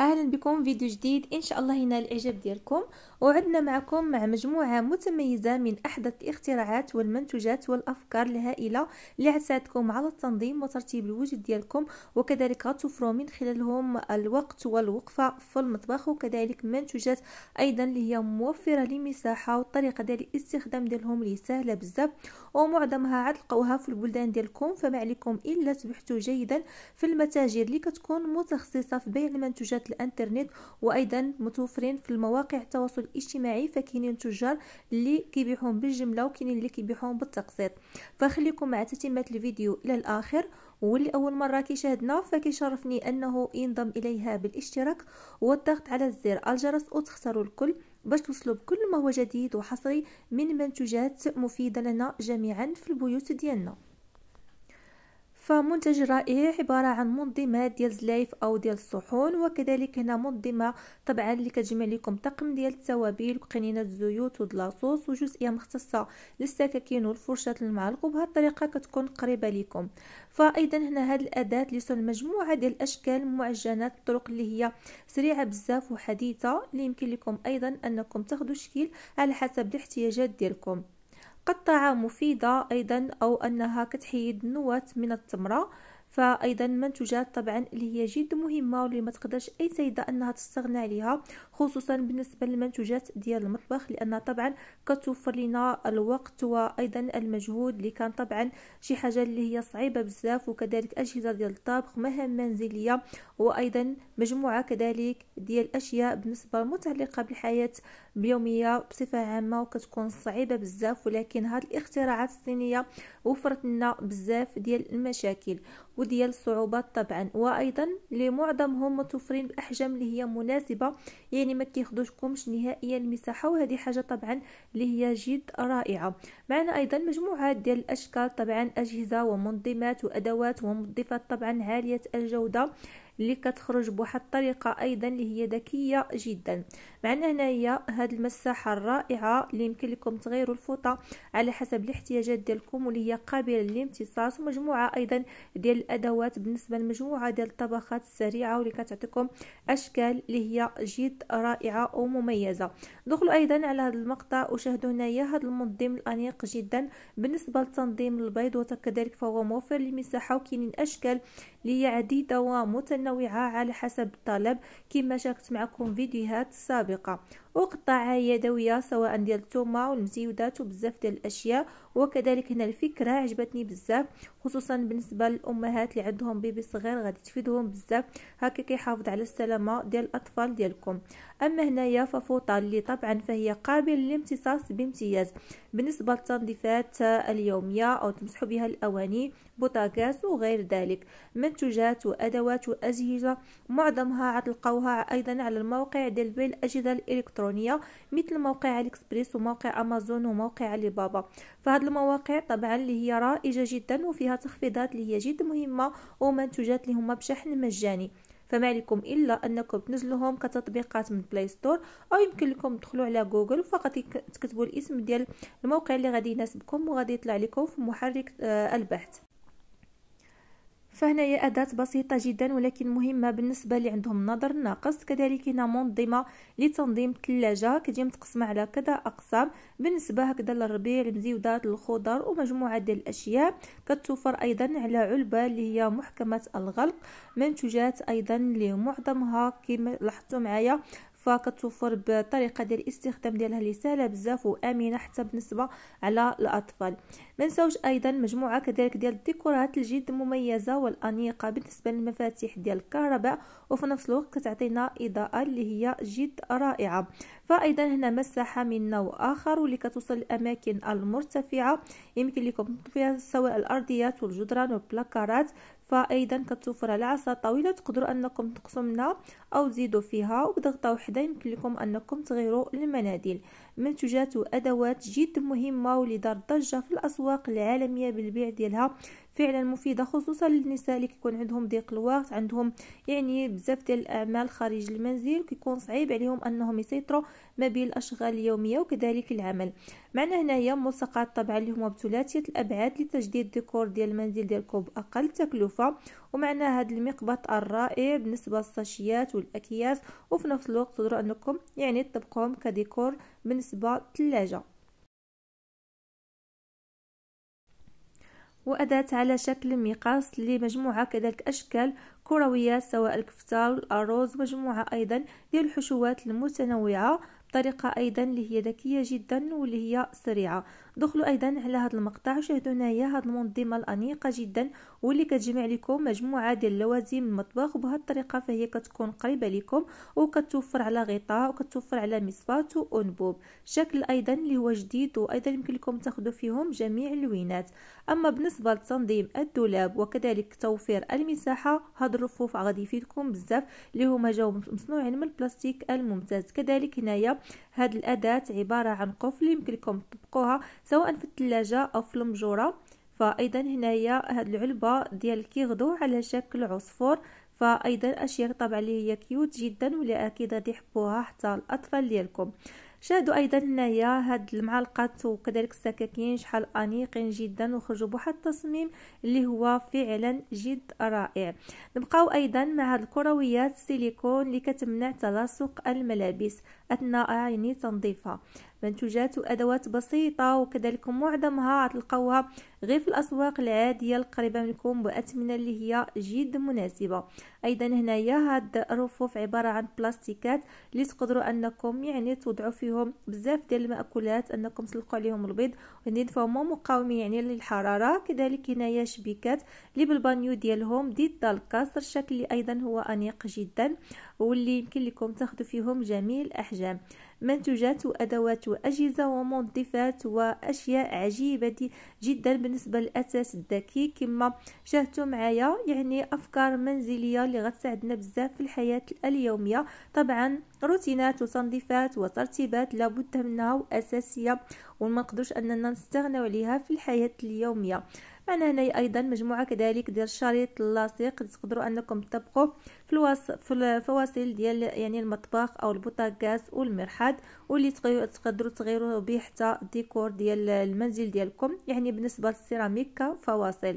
اهلا بكم فيديو جديد ان شاء الله ينال الاعجاب ديالكم وعدنا معكم مع مجموعه متميزه من احدث الاختراعات والمنتوجات والافكار الهائله اللي عساتكم على التنظيم وترتيب الوجود ديالكم وكذلك غتوفروا من خلالهم الوقت والوقفه في المطبخ وكذلك منتوجات ايضا اللي هي موفره للمساحه والطريقه ديال الاستخدام ديالهم اللي سهله بزاف ومعظمها لقاوها في البلدان ديالكم فما عليكم الا تبحثوا جيدا في المتاجر اللي كتكون متخصصه في بيع المنتوجات الانترنت وايضا متوفرين في المواقع التواصل الاجتماعي فكاينين تجار اللي كيبيعوهم بالجمله وكاينين اللي كيبيعوهم بالتقسيط فخليكم مع تتمه الفيديو الى الاخر واللي اول مره كيشاهدنا فكيشرفني انه ينضم اليها بالاشتراك والضغط على الزر الجرس وتختاروا الكل باش توصلوا بكل ما هو جديد وحصري من منتوجات مفيده لنا جميعا في البيوت ديالنا فمنتج رائع عبارة عن منظمة ديال زلايف أو ديال الصحون وكذلك هنا منظمة طبعا اللي كتجمع لكم طقم ديال التوابل وقنينة الزيوت ودلاصوص وجزئية مختصة للسكاكين والفرشات المعلق وبهذه الطريقة كتكون قريبة لكم فأيضا هنا هذه الأداة لصنع مجموعة ديال الأشكال معجنات الطرق اللي هي سريعة بزاف وحديثة اللي يمكن لكم أيضا أنكم تاخدوا شكل على حسب الاحتياجات ديالكم قطعة مفيدة أيضا أو أنها كتحيد نواة من التمرة فايضا منتجات طبعا اللي هي جد مهمه واللي ما تقدرش اي سيده انها تستغنى عليها خصوصا بالنسبه للمنتوجات ديال المطبخ لانها طبعا كتوفر لنا الوقت وايضا المجهود اللي كان طبعا شي حاجه اللي هي صعيبه بزاف وكذلك اجهزه ديال الطبخ مهام منزليه وايضا مجموعه كذلك ديال الاشياء بالنسبه المتعلقه بالحياه اليوميه بصفه عامه وكتكون صعيبه بزاف ولكن هاد الاختراعات الصينيه وفرت لنا بزاف ديال المشاكل وديال الصعوبات طبعا وايضا لمعظمهم متوفرين باحجام اللي هي مناسبه يعني ما كيخدوشكمش نهائيا المساحه وهذه حاجه طبعا اللي هي جد رائعه معنا ايضا مجموعات ديال الاشكال طبعا اجهزه ومنظمات وادوات ومنظفات طبعا عاليه الجوده اللي كتخرج بواحد الطريقه ايضا اللي هي ذكيه جدا معنا هنايا هاد المساحه الرائعه اللي يمكن لكم تغيروا الفوطه على حسب الاحتياجات ديالكم واللي هي قابله للامتصاص ومجموعه ايضا ديال الادوات بالنسبه لمجموعه ديال الطبخات السريعه واللي كتعطيكم اشكال اللي هي جد رائعه ومميزه دخلوا ايضا على هذا المقطع وشاهدوا هنايا هذا المنظم الانيق جدا بالنسبه لتنظيم البيض وكذلك فهو موفر للمساحه وكاينين اشكال اللي هي عديده ومتنوعه متنوعة على حسب الطلب كما شاركت معكم فيديوهات سابقة وقطع يدويه سواء ديال التومه والمزيودات وبزاف ديال الاشياء وكذلك هنا الفكره عجبتني بزاف خصوصا بالنسبه للامهات اللي عندهم بيبي صغير غادي تفيدهم بزاف هكا كيحافظ على السلامه ديال الاطفال ديالكم اما هنايا ففوطه اللي طبعا فهي قابله للامتصاص بامتياز بالنسبه للتنظيفات اليوميه او تمسحوا بها الاواني بوتاغاز وغير ذلك منتجات وادوات واجهزه معظمها غتلقاوها ايضا على الموقع ديال بيع الاجهزه الالكترونيه الإلكترونية مثل موقع الإكسبريس وموقع أمازون وموقع بابا فهاد المواقع طبعا اللي هي رائجة جدا وفيها تخفيضات اللي هي جد مهمة ومنتجات اللي هما بشحن مجاني فما عليكم الا انكم تنزلوهم كتطبيقات من بلاي ستور او يمكن لكم تدخلوا على جوجل فقط تكتبوا الاسم ديال الموقع اللي غادي يناسبكم وغادي يطلع لكم في محرك آه، البحث فهنايا أداة بسيطة جدا ولكن مهمة بالنسبة اللي عندهم نظر ناقص كذلك هنا منظمة لتنظيم الثلاجة كتجي متقسمة على كذا أقسام بالنسبة هكذا للربيع المزيودات الخضر ومجموعة ديال الأشياء كتوفر أيضا على علبة اللي هي محكمة الغلق منتجات أيضا لمعظمها معظمها كما لاحظتوا معايا فكتوفر بطريقه ديال الاستخدام ديالها اللي سهله بزاف وامنه حتى بالنسبه على الاطفال ما نساوش ايضا مجموعه كذلك ديال الديكورات الجد مميزه والانيقه بالنسبه للمفاتيح ديال الكهرباء وفي نفس الوقت كتعطينا اضاءه اللي هي جد رائعه فايضا هنا مساحه من نوع اخر واللي كتوصل للاماكن المرتفعه يمكن لكم فيها سواء الارضيات والجدران والبلاكارات فايضا كتوفر على عصا طويله تقدروا انكم تقصوا منها او تزيدوا فيها وبضغطه وحده يمكن لكم انكم تغيروا المناديل منتجات وادوات جد مهمه ولدار ضجه في الاسواق العالميه بالبيع ديالها فعلا مفيده خصوصا للنساء اللي كيكون عندهم ضيق الوقت عندهم يعني بزاف ديال الاعمال خارج المنزل كيكون صعيب عليهم انهم يسيطروا ما بين الاشغال اليوميه وكذلك العمل معنا هنايا ملصقات طبعا اللي هما بثلاثيه الابعاد لتجديد ديكور ديال المنزل ديالكم باقل تكلفه ومعنا هذا المقبط الرائع بالنسبه للساشيات والاكياس وفي نفس الوقت تقدروا انكم يعني تطبقوهم كديكور بالنسبه للثلاجه وأداة على شكل مقاس لمجموعة كذلك أشكال كروية سواء الكفتة والأرز مجموعة أيضا ديال الحشوات المتنوعة طريقة أيضا اللي هي ذكية جدا واللي هي سريعة دخلوا أيضا على هذا المقطع وشاهدوا هنايا هاد المنظمة الأنيقة جدا واللي كتجمع لكم مجموعة ديال اللوازم المطبخ وبهذه الطريقة فهي كتكون قريبة لكم وكتوفر على غطاء وكتوفر على مصفات وأنبوب شكل أيضا اللي هو جديد وأيضا يمكن لكم تاخذوا فيهم جميع اللوينات أما بالنسبة لتنظيم الدولاب وكذلك توفير المساحة هاد الرفوف غادي يفيدكم بزاف اللي هما جاو مصنوعين من البلاستيك الممتاز كذلك هنايا هاد الأداة عبارة عن قفل يمكن لكم تطبقوها سواء في الثلاجة أو في المجورة فأيضا هنايا هاد العلبة ديال الكيغدو على شكل عصفور فايضا اشياء طبعا اللي هي كيوت جدا ولا اكيد غادي يحبوها حتى الاطفال ديالكم شاهدوا ايضا هنايا هاد المعلقات وكذلك السكاكين شحال انيقين جدا وخرجوا بواحد التصميم اللي هو فعلا جد رائع نبقاو ايضا مع هاد الكرويات السيليكون اللي كتمنع تلاصق الملابس اثناء يعني تنظيفها منتوجات وأدوات بسيطة وكذلك معظمها تلقاوها غير في الأسواق العادية القريبة منكم بأثمنة اللي هي جد مناسبة أيضا هنايا هاد الرفوف عبارة عن بلاستيكات اللي تقدروا أنكم يعني توضعوا فيهم بزاف ديال المأكولات أنكم تلقوا عليهم البيض وهنايا فهم مقاومين يعني للحرارة كذلك هنايا شبيكات اللي بالبانيو ديالهم ضد الكسر الشكل اللي أيضا هو أنيق جدا واللي يمكن لكم تاخذوا فيهم جميع الأحجام منتجات وأدوات وأجهزة ومنظفات وأشياء عجيبة جدا بالنسبة للأساس الذكي كما شاهدتوا معايا يعني أفكار منزلية اللي غتساعدنا بزاف في الحياة اليومية طبعا روتينات وتنظيفات وترتيبات لابد منها وأساسية وما نقدرش أننا نستغنى عليها في الحياة اليومية انا هنا ايضا مجموعه كذلك ديال الشريط اللاصق تقدروا انكم تطبقوا في الوص... في الفواصل ديال يعني المطبخ او البوتاكاز والمرحاض واللي تقدروا تغيروا به حتى الديكور ديال المنزل ديالكم يعني بالنسبه للسيراميك كفواصل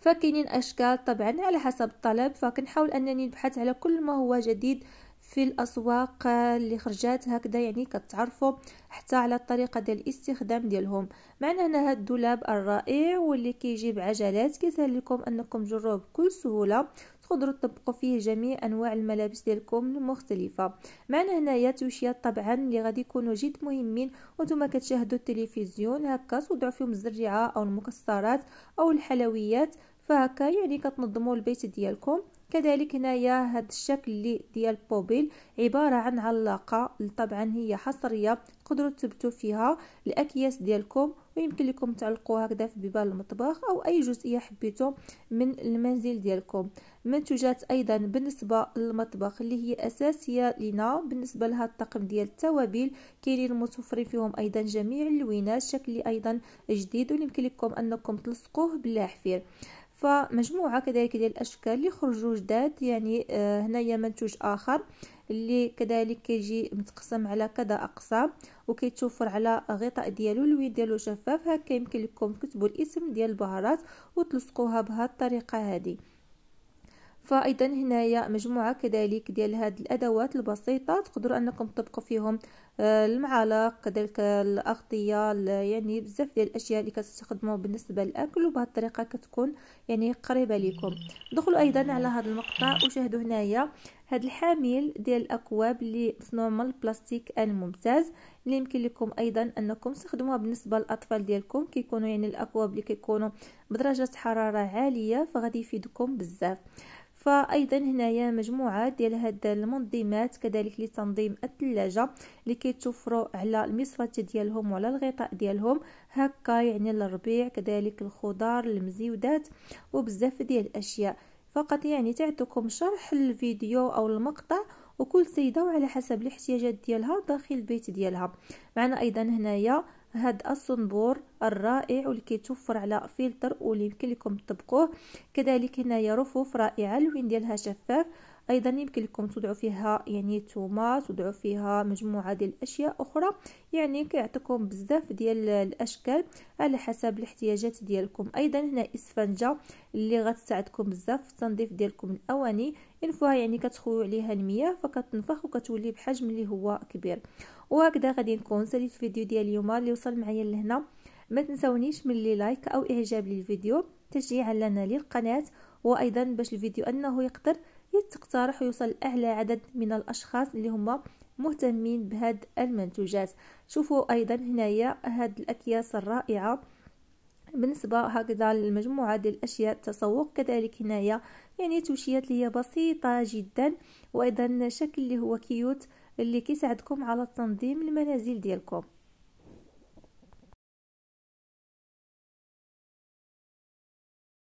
فكاينين اشكال طبعا على حسب الطلب فكنحاول انني نبحث على كل ما هو جديد في الاسواق اللي خرجات هكذا يعني كتعرفوا حتى على الطريقه ديال الاستخدام ديالهم معنا هنا هاد الدولاب الرائع واللي كيجيب بعجلات كيسهل لكم انكم تجروه بكل سهوله تقدروا تطبقوا فيه جميع انواع الملابس ديالكم المختلفه معنا هنايا توشيات طبعا اللي غادي يكونوا جد مهمين وانتم كتشاهدوا التلفزيون هكا توضعوا فيهم الزريعه او المكسرات او الحلويات فهكا يعني كتنظموا البيت ديالكم كذلك هنايا هاد الشكل اللي ديال بوبيل عبارة عن علاقة طبعا هي حصرية تقدروا تثبتوا فيها الاكياس ديالكم ويمكن لكم تعلقوها هكذا في بيبان المطبخ او اي جزئيه حبيتو من المنزل ديالكم منتوجات ايضا بالنسبه للمطبخ اللي هي اساسيه لنا بالنسبه لها الطقم ديال التوابل كاينين متوفرين فيهم ايضا جميع اللوينات شكل ايضا جديد ويمكن لكم انكم تلصقوه بالحفير فمجموعة كذلك ديال الأشكال اللي خرجوا جداد يعني آه هنايا منتوج آخر اللي كذلك كيجي متقسم على كذا أقسام وكيتوفر على غطاء ديالو الويد ديالو شفاف هكا يمكن لكم تكتبوا الاسم ديال البهارات وتلصقوها بهاد الطريقة هذه فايضا هنايا مجموعه كذلك ديال هاد الادوات البسيطه تقدروا انكم تطبقوا فيهم آه، المعالق كذلك الاغطيه يعني بزاف ديال الاشياء اللي كتستخدموا بالنسبه للاكل وبهذه الطريقه كتكون يعني قريبه لكم دخلوا ايضا على هذا المقطع وشاهدوا هنايا هذا الحامل ديال الاكواب اللي مصنوع من البلاستيك الممتاز اللي يمكن لكم ايضا انكم تستخدموها بالنسبه للاطفال ديالكم كيكونوا يعني الاكواب اللي كيكونوا بدرجه حراره عاليه فغادي يفيدكم بزاف فايضا هنايا مجموعه ديال هاد المنظمات كذلك لتنظيم الثلاجه اللي كيتوفروا على المصفات ديالهم وعلى الغطاء ديالهم هكا يعني الربيع كذلك الخضار المزيودات وبزاف ديال الاشياء فقط يعني تعطيكم شرح الفيديو او المقطع وكل سيده وعلى حسب الاحتياجات ديالها داخل البيت ديالها معنا ايضا هنايا هاد الصنبور الرائع اللي كيتوفر على فلتر واللي يمكن لكم تطبقوه كذلك هنايا رفوف رائعه اللوين ديالها شفاف ايضا يمكن لكم تضعوا فيها يعني توما تضعوا فيها مجموعه ديال الاشياء اخرى يعني كيعطيكم بزاف ديال الاشكال على حسب الاحتياجات ديالكم ايضا هنا اسفنجه اللي غتساعدكم بزاف في التنظيف ديالكم الاواني انفوها يعني كتخويو عليها المياه فكتنفخ وكتولي بحجم اللي هو كبير وهكذا غادي نكون ساليت الفيديو ديال اليوم اللي وصل معايا لهنا ما تنسونيش من لي لايك او اعجاب للفيديو تشجيعا لنا للقناه وايضا باش الفيديو انه يقدر يتقترح ويوصل أعلى عدد من الأشخاص اللي هما مهتمين بهاد المنتوجات شوفوا أيضا هنايا هاد الأكياس الرائعة بالنسبة هكذا للمجموعة ديال الأشياء التسوق كذلك هنايا يعني توشيات اللي هي بسيطة جدا وأيضا شكل اللي هو كيوت اللي كيساعدكم على تنظيم المنازل ديالكم